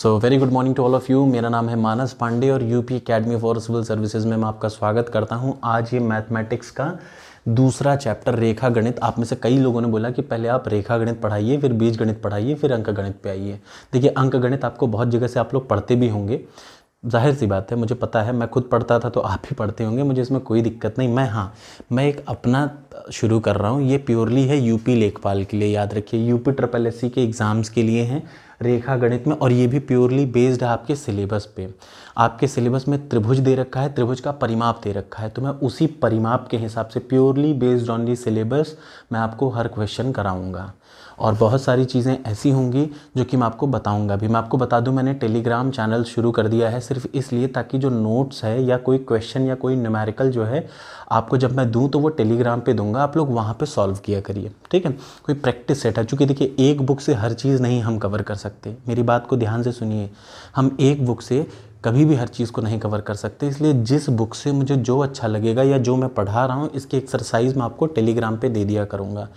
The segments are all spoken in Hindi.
so very good morning to all of you मेरा नाम है मानस पांडे और UP academy for civil services में मैं आपका स्वागत करता हूँ आज ये मैथमेटिक्स का दूसरा चैप्टर रेखा गणित आप में से कई लोगों ने बोला कि पहले आप रेखा गणित पढ़ाइए फिर बीज गणित पढ़ाइए फिर अंक गणित पे आइए देखिए अंक गणित आपको बहुत जगह से आप लोग पढ़ते भी होंगे जाहिर सी बात है मुझे पता है मैं खुद पढ़ता था तो आप भी पढ़ते होंगे मुझे इसमें कोई दिक्कत नहीं मैं हाँ मैं एक अपना शुरू कर रहा हूँ ये प्योरली है यूपी लेखपाल के लिए याद रखिए यूपी ट्रिपल एस के एग्ज़ाम्स के लिए हैं रेखा गणित में और ये भी प्योरली बेस्ड है आपके सिलेबस पे आपके सिलेबस में त्रिभुज दे रखा है त्रिभुज का परिमाप दे रखा है तो मैं उसी परिमाप के हिसाब से purely based on the syllabus मैं आपको हर क्वेश्चन कराऊँगा और बहुत सारी चीज़ें ऐसी होंगी जो कि मैं आपको बताऊंगा भी मैं आपको बता दूं मैंने टेलीग्राम चैनल शुरू कर दिया है सिर्फ इसलिए ताकि जो नोट्स है या कोई क्वेश्चन या कोई न्यूमेरिकल जो है आपको जब मैं दूँ तो वो टेलीग्राम पर दूंगा आप लोग वहाँ पर सॉल्व किया करिए ठीक है कोई प्रैक्टिस सेट है चूँकि देखिए एक बुक से हर चीज़ नहीं हम कवर कर सकते मेरी बात को ध्यान से सुनिए हम एक बुक से कभी भी हर चीज़ को नहीं कवर कर सकते इसलिए जिस बुक से मुझे जो अच्छा लगेगा या जो मैं पढ़ा रहा हूँ इसकी एक्सरसाइज मैं आपको टेलीग्राम पे दे दिया करूँगा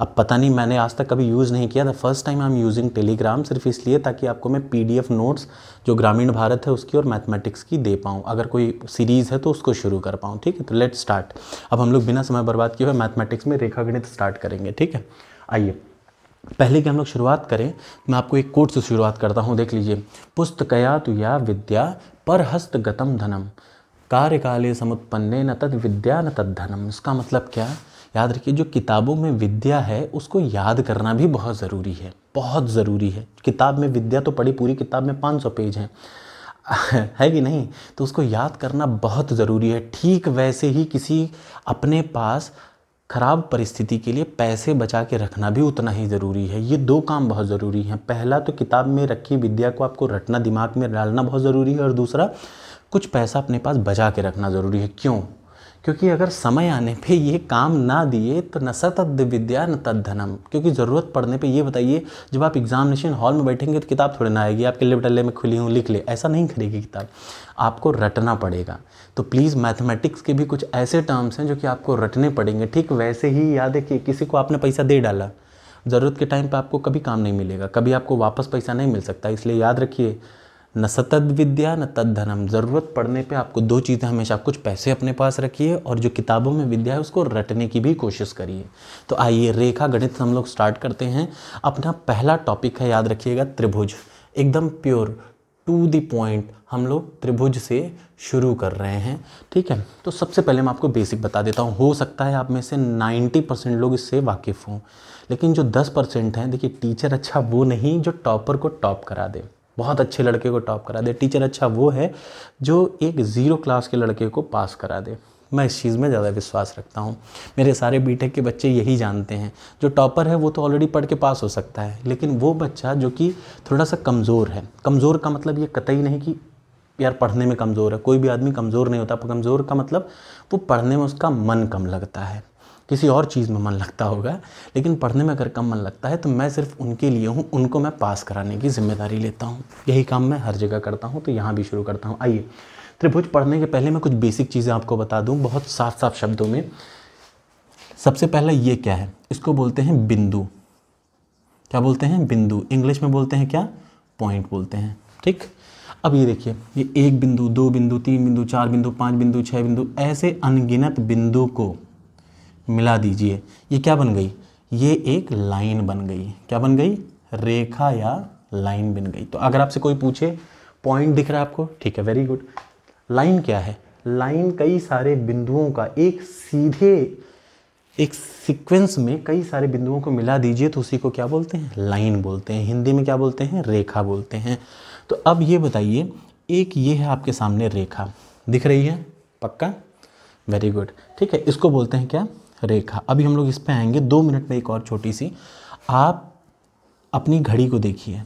अब पता नहीं मैंने आज तक कभी यूज़ नहीं किया था first time I am using Telegram सिर्फ इसलिए ताकि आपको मैं पी नोट्स जो ग्रामीण भारत है उसकी और मैथमेटिक्स की दे पाऊँ अगर कोई सीरीज़ है तो उसको शुरू कर पाऊँ ठीक है तो लेट स्टार्ट अब हम लोग बिना समय बर्बाद किए हुए मैथमेटिक्स में रेखा स्टार्ट करेंगे ठीक है आइए पहले की हम लोग शुरुआत करें मैं आपको एक कोट से शुरुआत करता हूँ देख लीजिए पुस्तकया तो या विद्या पर हस्तगतम धनम कार्यकाले समुत्पन्ने न तद विद्या न तद धनम इसका मतलब क्या याद रखिए जो किताबों में विद्या है उसको याद करना भी बहुत ज़रूरी है बहुत ज़रूरी है किताब में विद्या तो पड़ी पूरी किताब में 500 पेज हैं है कि नहीं तो उसको याद करना बहुत ज़रूरी है ठीक वैसे ही किसी अपने पास ख़राब परिस्थिति के लिए पैसे बचा के रखना भी उतना ही ज़रूरी है ये दो काम बहुत ज़रूरी हैं पहला तो किताब में रखी विद्या को आपको रटना दिमाग में डालना बहुत ज़रूरी है और दूसरा कुछ पैसा अपने पास बचा के रखना ज़रूरी है क्यों क्योंकि अगर समय आने पे ये काम ना दिए तो न सतद विद्या न धनम क्योंकि ज़रूरत पड़ने पे ये बताइए जब आप एग्जामिनेशन हॉल में बैठेंगे तो किताब थोड़ी ना आएगी आपके डल्ले में खुली हूँ लिख ले ऐसा नहीं करेगी किताब आपको रटना पड़ेगा तो प्लीज़ मैथमेटिक्स के भी कुछ ऐसे टर्म्स हैं जो कि आपको रटने पड़ेंगे ठीक वैसे ही याद है कि किसी को आपने पैसा दे डाला ज़रूरत के टाइम पर आपको कभी काम नहीं मिलेगा कभी आपको वापस पैसा नहीं मिल सकता इसलिए याद रखिए न सतद विद्या न तद धनम ज़रूरत पड़ने पे आपको दो चीज़ें हमेशा कुछ पैसे अपने पास रखिए और जो किताबों में विद्या है उसको रटने की भी कोशिश करिए तो आइए रेखा गणित हम लोग स्टार्ट करते हैं अपना पहला टॉपिक है याद रखिएगा त्रिभुज एकदम प्योर टू द पॉइंट हम लोग त्रिभुज से शुरू कर रहे हैं ठीक है तो सबसे पहले मैं आपको बेसिक बता देता हूँ हो सकता है आप में से 90 परसेंट लोग इससे वाकिफ़ हों लेकिन जो 10 परसेंट हैं देखिए टीचर अच्छा वो नहीं जो टॉपर को टॉप करा दे बहुत अच्छे लड़के को टॉप करा दे टीचर अच्छा वो है जो एक ज़ीरो क्लास के लड़के को पास करा दे मैं इस चीज़ में ज़्यादा विश्वास रखता हूँ मेरे सारे बीटेक के बच्चे यही जानते हैं जो टॉपर है वो तो ऑलरेडी पढ़ के पास हो सकता है लेकिन वो बच्चा जो कि थोड़ा सा कमज़ोर है कमज़ोर का मतलब ये कतई नहीं कि यार पढ़ने में कमज़ोर है कोई भी आदमी कमज़ोर नहीं होता पर कमज़ोर का मतलब वो पढ़ने में उसका मन कम लगता है किसी और चीज़ में मन लगता होगा लेकिन पढ़ने में अगर कम मन लगता है तो मैं सिर्फ उनके लिए हूँ उनको मैं पास कराने की जिम्मेदारी लेता हूँ यही काम मैं हर जगह करता हूँ तो यहाँ भी शुरू करता हूँ आइए त्रिभुज पढ़ने के पहले मैं कुछ बेसिक चीज़ें आपको बता दूँ बहुत साफ साफ शब्दों में सबसे पहला ये क्या है इसको बोलते हैं बिंदु क्या बोलते हैं बिंदु इंग्लिश में बोलते हैं क्या पॉइंट बोलते हैं ठीक अब ये देखिए ये एक बिंदु दो बिंदु तीन बिंदु चार बिंदु पाँच बिंदु छः बिंदु ऐसे अनगिनत बिंदु को मिला दीजिए ये क्या बन गई ये एक लाइन बन गई क्या बन गई रेखा या लाइन बन गई तो अगर आपसे कोई पूछे पॉइंट दिख रहा है आपको ठीक है वेरी गुड लाइन क्या है लाइन कई सारे बिंदुओं का एक सीधे एक सीक्वेंस में कई सारे बिंदुओं को मिला दीजिए तो उसी को क्या बोलते हैं लाइन बोलते हैं हिंदी में क्या बोलते हैं रेखा बोलते हैं तो अब ये बताइए एक ये है आपके सामने रेखा दिख रही है पक्का वेरी गुड ठीक है इसको बोलते हैं क्या रेखा अभी हम लोग इस पर आएंगे दो मिनट में एक और छोटी सी आप अपनी घड़ी को देखिए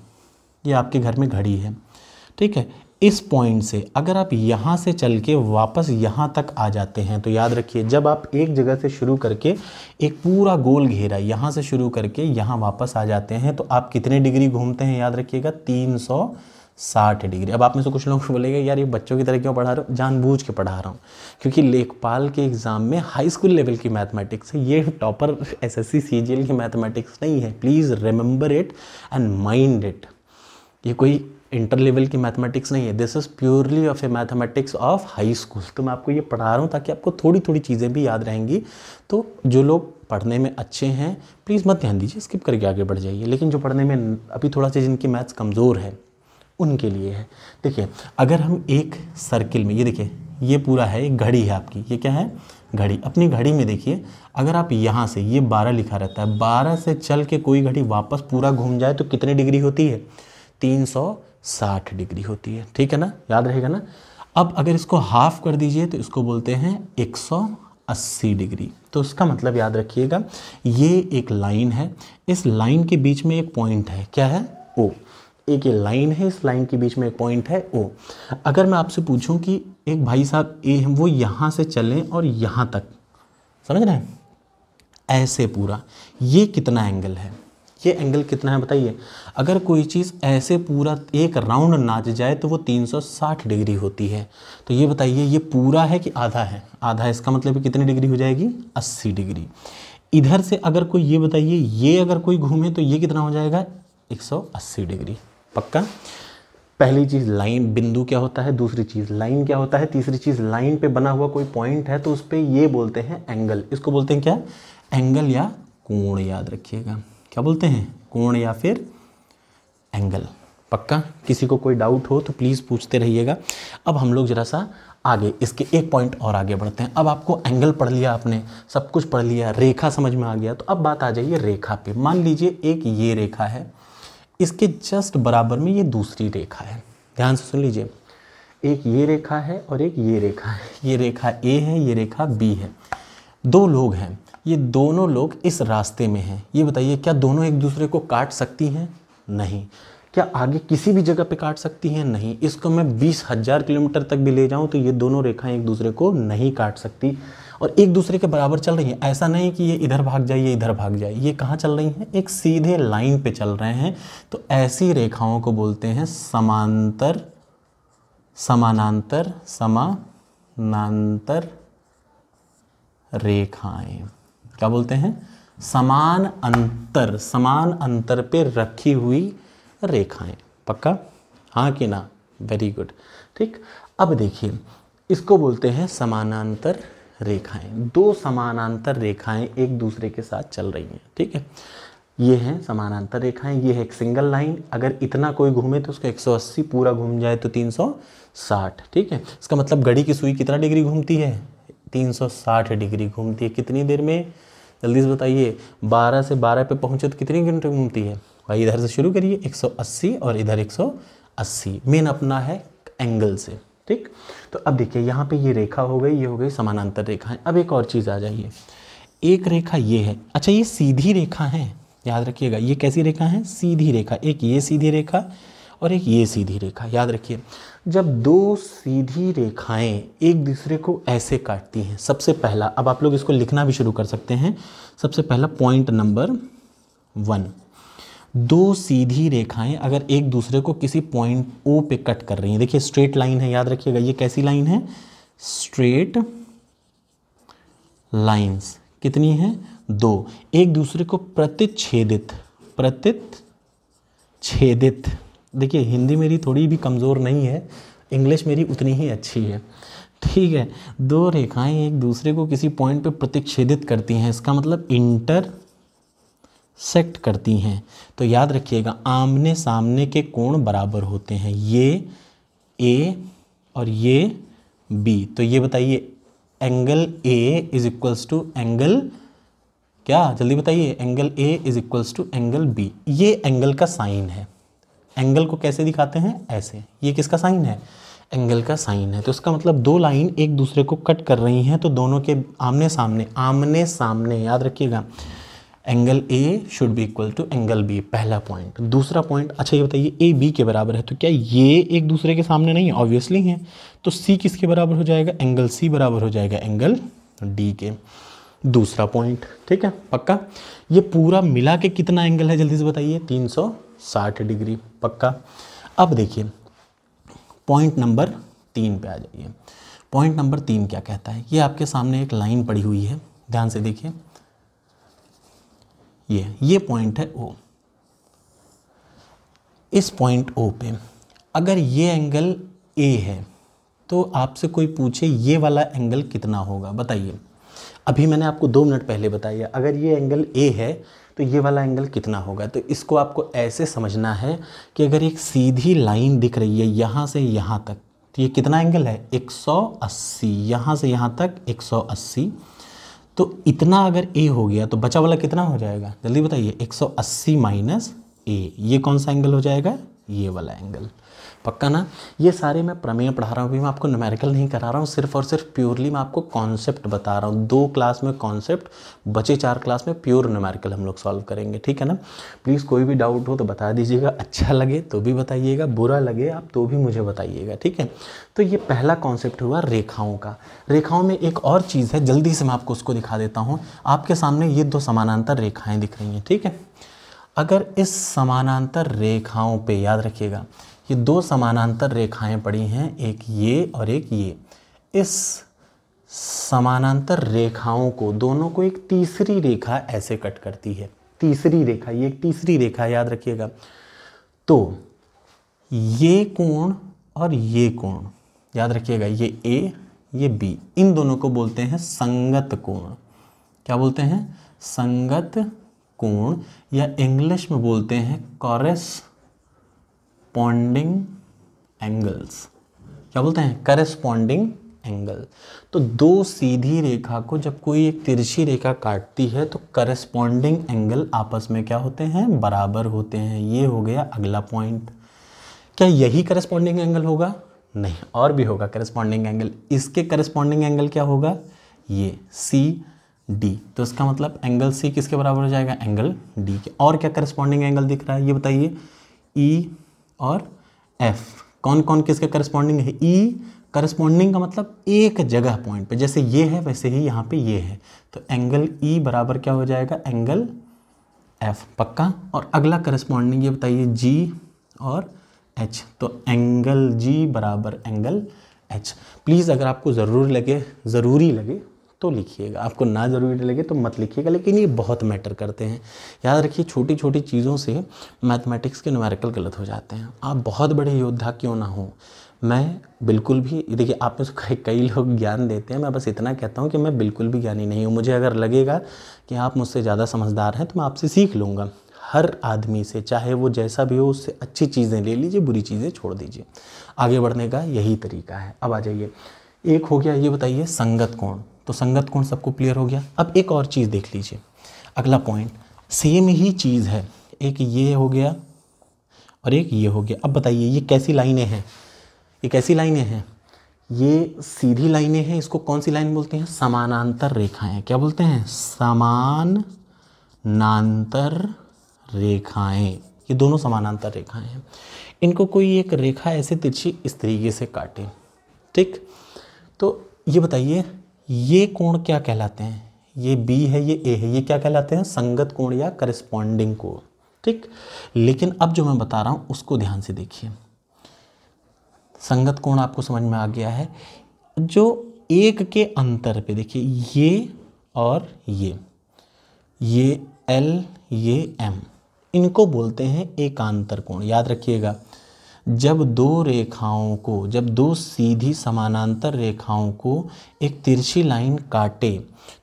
ये आपके घर में घड़ी है ठीक है इस पॉइंट से अगर आप यहाँ से चल के वापस यहाँ तक आ जाते हैं तो याद रखिए जब आप एक जगह से शुरू करके एक पूरा गोल घेरा यहाँ से शुरू करके यहाँ वापस आ जाते हैं तो आप कितने डिग्री घूमते हैं याद रखिएगा तीन सौ साठ डिग्री अब आप में से कुछ लोग बोलेंगे यार ये बच्चों की तरह क्यों पढ़ा रहे हो जानबूझ के पढ़ा रहा हूँ क्योंकि लेखपाल के एग्ज़ाम में हाई स्कूल लेवल की मैथमेटिक्स है ये topper S S C C की मैथमेटिक्स नहीं है please remember it and mind it ये कोई इंटर लेवल की मैथमेटिक्स नहीं है this is purely of a mathematics of high school तो मैं आपको ये पढ़ा रहा हूँ ताकि आपको थोड़ी थोड़ी चीज़ें भी याद रहेंगी तो जो लोग पढ़ने में अच्छे हैं प्लीज़ मत ध्यान दीजिए स्किप करके आगे बढ़ जाइए लेकिन जो पढ़ने में अभी थोड़ा सा जिनकी मैथ्स कमज़ोर है उनके लिए है देखिए अगर हम एक सर्किल में ये देखिए ये पूरा है एक घड़ी है आपकी ये क्या है घड़ी अपनी घड़ी में देखिए अगर आप यहाँ से ये बारह लिखा रहता है बारह से चल के कोई घड़ी वापस पूरा घूम जाए तो कितनी डिग्री होती है तीन सौ साठ डिग्री होती है ठीक है ना याद रहेगा ना अब अगर इसको हाफ कर दीजिए तो इसको बोलते हैं एक सौ अस्सी डिग्री तो उसका मतलब याद रखिएगा ये एक लाइन है इस लाइन के बीच में एक पॉइंट है क्या है ओ एक ये लाइन है इस लाइन के बीच में एक पॉइंट है ओ अगर मैं आपसे पूछूं कि एक भाई साहब ए हैं वो यहाँ से चलें और यहाँ तक समझ रहे हैं ऐसे पूरा ये कितना एंगल है ये एंगल कितना है बताइए अगर कोई चीज़ ऐसे पूरा एक राउंड नाच जाए तो वो 360 डिग्री होती है तो ये बताइए ये पूरा है कि आधा है आधा इसका मतलब कितनी डिग्री हो जाएगी 80 डिग्री इधर से अगर कोई ये बताइए ये अगर कोई घूमे तो ये कितना हो जाएगा 180 डिग्री पक्का पहली चीज़ लाइन बिंदु क्या होता है दूसरी चीज़ लाइन क्या होता है तीसरी चीज़ लाइन पे बना हुआ कोई पॉइंट है तो उस पर ये बोलते हैं एंगल इसको बोलते हैं क्या एंगल या कोण याद रखिएगा क्या बोलते हैं कोण या फिर एंगल पक्का किसी को कोई डाउट हो तो प्लीज़ पूछते रहिएगा अब हम लोग ज़रा सा आगे इसके एक पॉइंट और आगे बढ़ते हैं अब आपको एंगल पढ़ लिया आपने सब कुछ पढ़ लिया रेखा समझ में आ गया तो अब बात आ जाइए रेखा पे मान लीजिए एक ये रेखा है इसके जस्ट बराबर में ये दूसरी रेखा है ध्यान से सुन लीजिए एक ये रेखा है और एक ये रेखा है ये रेखा ए है ये रेखा बी है दो लोग हैं ये दोनों लोग इस रास्ते में हैं ये बताइए क्या दोनों एक दूसरे को काट सकती हैं नहीं क्या आगे किसी भी जगह पे काट सकती हैं नहीं इसको मैं बीस हज़ार किलोमीटर तक भी ले जाऊं तो ये दोनों रेखाएं एक दूसरे को नहीं काट सकती और एक दूसरे के बराबर चल रही है ऐसा नहीं कि ये इधर भाग जाए ये इधर भाग जाए ये कहाँ चल रही हैं एक सीधे लाइन पे चल रहे हैं तो ऐसी रेखाओं को बोलते हैं समांतर समानांतर समानांतर रेखाएं क्या बोलते हैं समान अंतर समान अंतर पे रखी हुई रेखाएं पक्का हाँ कि ना वेरी गुड ठीक अब देखिए इसको बोलते हैं समानांतर रेखाएं दो समानांतर रेखाएं एक दूसरे के साथ चल रही हैं ठीक है ये हैं समानांतर रेखाएं ये है एक सिंगल लाइन अगर इतना कोई घूमे तो उसका 180 पूरा घूम जाए तो 360 ठीक है इसका मतलब घड़ी की सुई कितना डिग्री घूमती है 360 डिग्री घूमती है कितनी देर में जल्दी से बताइए 12 से 12 पे पहुँचे तो कितनी घंटे घूमती है भाई इधर से शुरू करिए 180 और इधर 180 मेन अपना है एंगल से ठीक तो अब देखिए यहाँ पे ये रेखा हो गई ये हो गई समानांतर रेखाएं अब एक और चीज़ आ जाइए एक रेखा ये है अच्छा ये सीधी रेखा है याद रखिएगा ये कैसी रेखा है सीधी रेखा एक ये सीधी रेखा और एक ये सीधी रेखा याद रखिए जब दो सीधी रेखाएं एक दूसरे को ऐसे काटती हैं सबसे पहला अब आप लोग इसको लिखना भी शुरू कर सकते हैं सबसे पहला पॉइंट नंबर वन दो सीधी रेखाएं अगर एक दूसरे को किसी पॉइंट ओ पे कट कर रही हैं देखिए स्ट्रेट लाइन है याद रखिएगा ये कैसी लाइन है स्ट्रेट लाइंस कितनी है दो एक दूसरे को प्रतिच्छेदित प्रतित छेदित देखिए हिंदी मेरी थोड़ी भी कमज़ोर नहीं है इंग्लिश मेरी उतनी ही अच्छी है ठीक है दो रेखाएं एक दूसरे को किसी पॉइंट पे प्रतिच्छेदित करती हैं इसका मतलब इंटर सेक्ट करती हैं तो याद रखिएगा आमने सामने के कोण बराबर होते हैं ये ए और ये बी तो ये बताइए angle A is equals to angle क्या जल्दी बताइए angle A is equals to angle B ये एंगल का साइन है एंगल को कैसे दिखाते हैं ऐसे ये किसका साइन है एंगल का साइन है तो इसका मतलब दो लाइन एक दूसरे को कट कर रही हैं तो दोनों के आमने सामने आमने सामने याद रखिएगा angle A should be equal to angle B पहला पॉइंट दूसरा पॉइंट अच्छा ये बताइए ए बी के बराबर है तो क्या ये एक दूसरे के सामने नहीं है ऑब्वियसली है तो सी किसके बराबर हो जाएगा एंगल सी बराबर हो जाएगा एंगल डी के दूसरा पॉइंट ठीक है पक्का ये पूरा मिला के कितना एंगल है जल्दी से बताइए 360 डिग्री पक्का अब देखिए पॉइंट नंबर तीन पे आ जाइए पॉइंट नंबर तीन क्या कहता है ये आपके सामने एक लाइन पड़ी हुई है ध्यान से देखिए ये ये पॉइंट है ओ इस पॉइंट ओ पे अगर ये एंगल ए है तो आपसे कोई पूछे ये वाला एंगल कितना होगा बताइए अभी मैंने आपको दो मिनट पहले बताया अगर ये एंगल ए है तो ये वाला एंगल कितना होगा तो इसको आपको ऐसे समझना है कि अगर एक सीधी लाइन दिख रही है यहाँ से यहाँ तक तो ये कितना एंगल है 180 सौ यहाँ से यहाँ तक 180 तो इतना अगर ए हो गया तो बचा वाला कितना हो जाएगा जल्दी बताइए 180 माइनस ए ये कौन सा एंगल हो जाएगा ये वाला एंगल पक्का ना ये सारे मैं प्रमेय पढ़ा रहा हूँ अभी मैं आपको न्यूमेरिकल नहीं करा रहा हूँ सिर्फ और सिर्फ प्योरली मैं आपको कॉन्सेप्ट बता रहा हूँ दो क्लास में कॉन्सेप्ट बचे चार क्लास में प्योर न्यूमेरिकल हम लोग सॉल्व करेंगे ठीक है ना प्लीज़ कोई भी डाउट हो तो बता दीजिएगा अच्छा लगे तो भी बताइएगा बुरा लगे आप तो भी मुझे बताइएगा ठीक है तो ये पहला कॉन्सेप्ट हुआ रेखाओं का रेखाओं में एक और चीज़ है जल्दी से मैं आपको उसको दिखा देता हूँ आपके सामने ये दो समानांतर रेखाएँ दिख रही हैं ठीक है अगर इस समानांतर रेखाओं पे याद रखिएगा ये दो समानांतर रेखाएं पड़ी हैं एक ये और एक ये इस समानांतर रेखाओं को दोनों को एक तीसरी रेखा ऐसे कट करती है तीसरी रेखा ये एक तीसरी रेखा याद रखिएगा तो ये कोण और ये कोण याद रखिएगा ये ए ये बी इन दोनों को बोलते हैं संगत कोण क्या बोलते हैं संगत कोण या इंग्लिश में बोलते हैं कॉरेस करेस्पॉन्डिंग एंगल्स क्या बोलते हैं करेस्पॉन्डिंग एंगल तो दो सीधी रेखा को जब कोई एक तिरछी रेखा काटती है तो करस्पॉन्डिंग एंगल आपस में क्या होते हैं बराबर होते हैं ये हो गया अगला पॉइंट क्या यही करस्पॉन्डिंग एंगल होगा नहीं और भी होगा करस्पॉन्डिंग एंगल इसके करस्पॉन्डिंग एंगल क्या होगा ये सी डी तो इसका मतलब एंगल सी किसके बराबर हो जाएगा एंगल डी के और क्या करस्पॉन्डिंग एंगल दिख रहा है ये बताइए ई e, और एफ कौन कौन किसके करस्पॉन्डिंग है ई e, करस्पॉन्डिंग का मतलब एक जगह पॉइंट पे जैसे ये है वैसे ही यहाँ पे ये है तो एंगल ई e बराबर क्या हो जाएगा एंगल एफ पक्का और अगला करस्पॉन्डिंग ये बताइए जी और एच तो एंगल जी बराबर एंगल एच प्लीज़ अगर आपको ज़रूर लगे ज़रूरी लगे तो लिखिएगा आपको ना ज़रूरी लगे तो मत लिखिएगा लेकिन ये बहुत मैटर करते हैं याद रखिए छोटी छोटी चीज़ों से मैथमेटिक्स के न्यूमेरिकल गलत हो जाते हैं आप बहुत बड़े योद्धा क्यों ना हो मैं बिल्कुल भी देखिए आप में से कई लोग ज्ञान देते हैं मैं बस इतना कहता हूँ कि मैं बिल्कुल भी ज्ञानी नहीं हूँ मुझे अगर लगेगा कि आप मुझसे ज़्यादा समझदार हैं तो मैं आपसे सीख लूँगा हर आदमी से चाहे वो जैसा भी हो उससे अच्छी चीज़ें ले लीजिए बुरी चीज़ें छोड़ दीजिए आगे बढ़ने का यही तरीका है अब आ जाइए एक हो गया ये बताइए संगत कोण तो संगत कोण सबको क्लियर हो गया अब एक और चीज़ देख लीजिए अगला पॉइंट सेम ही चीज़ है एक ये हो गया और एक ये हो गया अब बताइए ये कैसी लाइनें हैं ये कैसी लाइनें हैं ये सीधी लाइनें हैं इसको कौन सी लाइन बोलते हैं समानांतर रेखाएं क्या बोलते हैं समानांतर रेखाएं ये दोनों समानांतर रेखाएं हैं इनको कोई एक रेखा ऐसे तिरछी इस तरीके से काटे ठीक तो ये बताइए ये कोण क्या कहलाते हैं ये बी है ये ए है ये क्या कहलाते हैं संगत कोण या करिस्पॉन्डिंग कोण ठीक लेकिन अब जो मैं बता रहा हूँ उसको ध्यान से देखिए संगत कोण आपको समझ में आ गया है जो एक के अंतर पे देखिए ये और ये ये एल ये एम इनको बोलते हैं एकांतर कोण याद रखिएगा जब दो रेखाओं को जब दो सीधी समानांतर रेखाओं को एक तिरछी लाइन काटे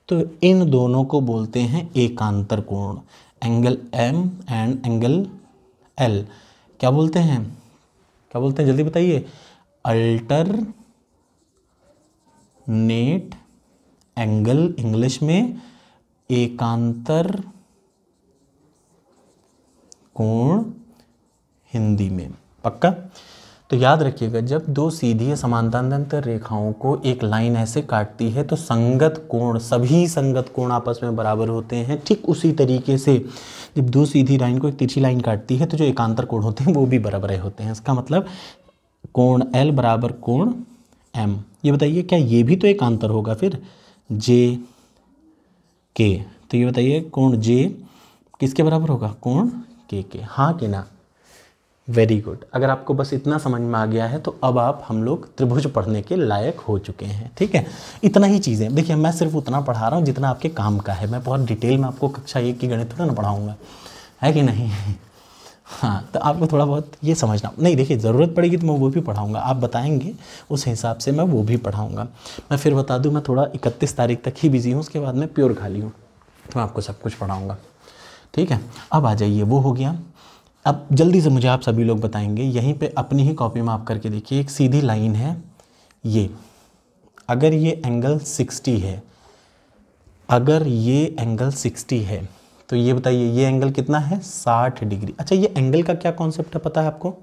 तो इन दोनों को बोलते हैं एकांतर कोण angle M and angle L क्या बोलते हैं क्या बोलते हैं जल्दी बताइए अल्टर नेट एंगल इंग्लिश में एकांतर कोण हिंदी में पक्का तो याद रखिएगा जब दो सीधी समानांतर रेखाओं को एक लाइन ऐसे काटती है तो संगत कोण सभी संगत कोण आपस में बराबर होते हैं ठीक उसी तरीके से जब दो सीधी लाइन को एक तिरछी लाइन काटती है तो जो एकांतर कोण होते हैं वो भी बराबर होते हैं इसका मतलब कोण एल बराबर कोण एम ये बताइए क्या ये भी तो एक अंतर होगा फिर जे के तो ये बताइए कोण जे किसके बराबर होगा कोण के के हाँ के ना वेरी गुड अगर आपको बस इतना समझ में आ गया है तो अब आप हम लोग त्रिभुज पढ़ने के लायक हो चुके हैं ठीक है इतना ही चीज़ें देखिए मैं सिर्फ उतना पढ़ा रहा हूँ जितना आपके काम का है मैं बहुत डिटेल में आपको कक्षा एक की गणित थोड़ा ना पढ़ाऊँगा है कि नहीं हाँ तो आपको थोड़ा बहुत ये समझना नहीं देखिए ज़रूरत पड़ेगी तो मैं वो भी पढ़ाऊँगा आप बताएंगे उस हिसाब से मैं वो भी पढ़ाऊँगा मैं फिर बता दूँ मैं थोड़ा इकतीस तारीख तक ही बिज़ी हूँ उसके बाद मैं प्योर खाली हूँ तो मैं आपको सब कुछ पढ़ाऊँगा ठीक है अब आ जाइए वो हो गया अब जल्दी से मुझे आप सभी लोग बताएंगे यहीं पे अपनी ही कॉपी में आप करके देखिए एक सीधी लाइन है ये अगर ये एंगल 60 है अगर ये एंगल 60 है तो ये बताइए ये एंगल कितना है 60 डिग्री अच्छा ये एंगल का क्या कॉन्सेप्ट है पता है आपको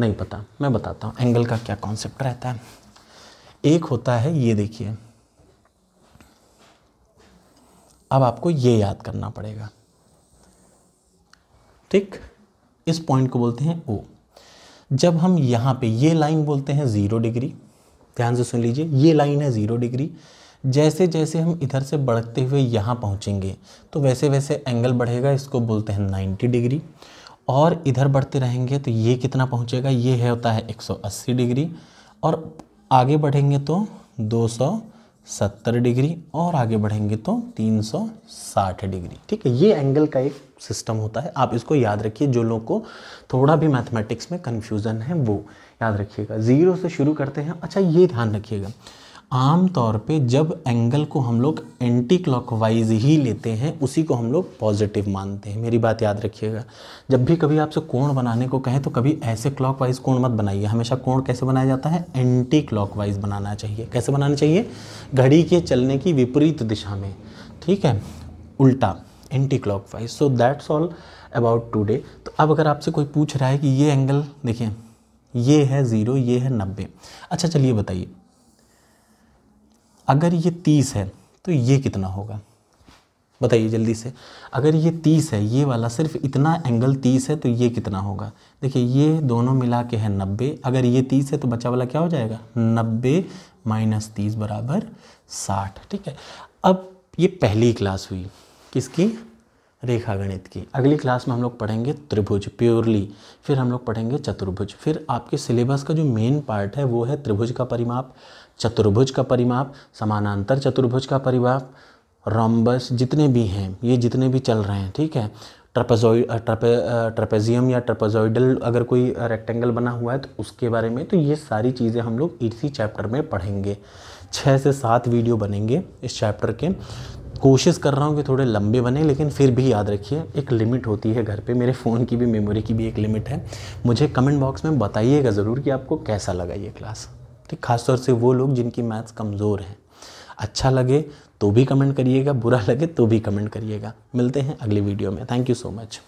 नहीं पता मैं बताता हूँ एंगल का क्या कॉन्सेप्ट रहता है एक होता है ये देखिए अब आपको ये याद करना पड़ेगा ठीक इस पॉइंट को बोलते हैं ओ जब हम यहाँ पे ये लाइन बोलते हैं ज़ीरो डिग्री ध्यान से सुन लीजिए ये लाइन है ज़ीरो डिग्री जैसे जैसे हम इधर से बढ़ते हुए यहाँ पहुँचेंगे तो वैसे वैसे एंगल बढ़ेगा इसको बोलते हैं नाइन्टी डिग्री और इधर बढ़ते रहेंगे तो ये कितना पहुँचेगा ये है होता है एक डिग्री और आगे बढ़ेंगे तो सौ सत्तर डिग्री और आगे बढ़ेंगे तो 360 डिग्री ठीक है ये एंगल का एक सिस्टम होता है आप इसको याद रखिए जो लोग को थोड़ा भी मैथमेटिक्स में कन्फ्यूज़न है वो याद रखिएगा ज़ीरो से शुरू करते हैं अच्छा ये ध्यान रखिएगा आम तौर पे जब एंगल को हम लोग एंटी क्लॉकवाइज ही लेते हैं उसी को हम लोग पॉजिटिव मानते हैं मेरी बात याद रखिएगा जब भी कभी आपसे कोण बनाने को कहें तो कभी ऐसे क्लॉकवाइज कोण मत बनाइए हमेशा कोण कैसे बनाया जाता है एंटी क्लॉकवाइज बनाना चाहिए कैसे बनाना चाहिए घड़ी के चलने की विपरीत दिशा में ठीक है उल्टा anti clock so that's all about today तो अब अगर आपसे कोई पूछ रहा है कि ये एंगल देखिए ये है ज़ीरो ये है नब्बे अच्छा चलिए बताइए अगर ये तीस है तो ये कितना होगा बताइए जल्दी से अगर ये तीस है ये वाला सिर्फ इतना एंगल तीस है तो ये कितना होगा देखिए ये दोनों मिला के है नब्बे अगर ये तीस है तो बचा वाला क्या हो जाएगा नब्बे माइनस तीस बराबर साठ ठीक है अब ये पहली क्लास हुई किसकी रेखा गणित की अगली क्लास में हम लोग पढ़ेंगे त्रिभुज प्योरली फिर हम लोग पढ़ेंगे चतुर्भुज फिर आपके सिलेबस का जो मेन पार्ट है वो है त्रिभुज का परिमाप चतुर्भुज का परिमाप समानांतर चतुर्भुज का परिमाप रोम्बस जितने भी हैं ये जितने भी चल रहे हैं ठीक है ट्रपेजोइ ट्रपे ट्रपेजियम या ट्रपेजोइडल अगर कोई रेक्टेंगल बना हुआ है तो उसके बारे में तो ये सारी चीज़ें हम लोग इसी चैप्टर में पढ़ेंगे छः से सात वीडियो बनेंगे इस चैप्टर के कोशिश कर रहा हूँ कि थोड़े लंबे बने लेकिन फिर भी याद रखिए एक लिमिट होती है घर पे मेरे फ़ोन की भी मेमोरी की भी एक लिमिट है मुझे कमेंट बॉक्स में बताइएगा ज़रूर कि आपको कैसा लगा ये क्लास ठीक तो खासतौर से वो लोग जिनकी मैथ्स कमज़ोर हैं अच्छा लगे तो भी कमेंट करिएगा बुरा लगे तो भी कमेंट करिएगा मिलते हैं अगले वीडियो में थैंक यू सो मच